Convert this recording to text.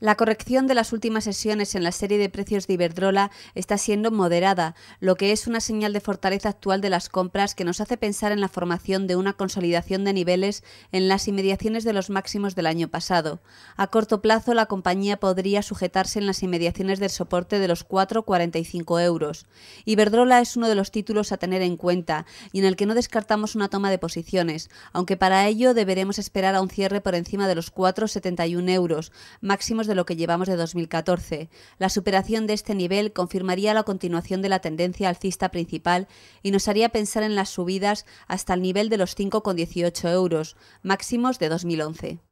La corrección de las últimas sesiones en la serie de precios de Iberdrola está siendo moderada, lo que es una señal de fortaleza actual de las compras que nos hace pensar en la formación de una consolidación de niveles en las inmediaciones de los máximos del año pasado. A corto plazo, la compañía podría sujetarse en las inmediaciones del soporte de los 4,45 euros. Iberdrola es uno de los títulos a tener en cuenta y en el que no descartamos una toma de posiciones, aunque para ello deberemos esperar a un cierre por encima de los 4,71 euros, máximos de lo que llevamos de 2014. La superación de este nivel confirmaría la continuación de la tendencia alcista principal y nos haría pensar en las subidas hasta el nivel de los 5,18 euros, máximos de 2011.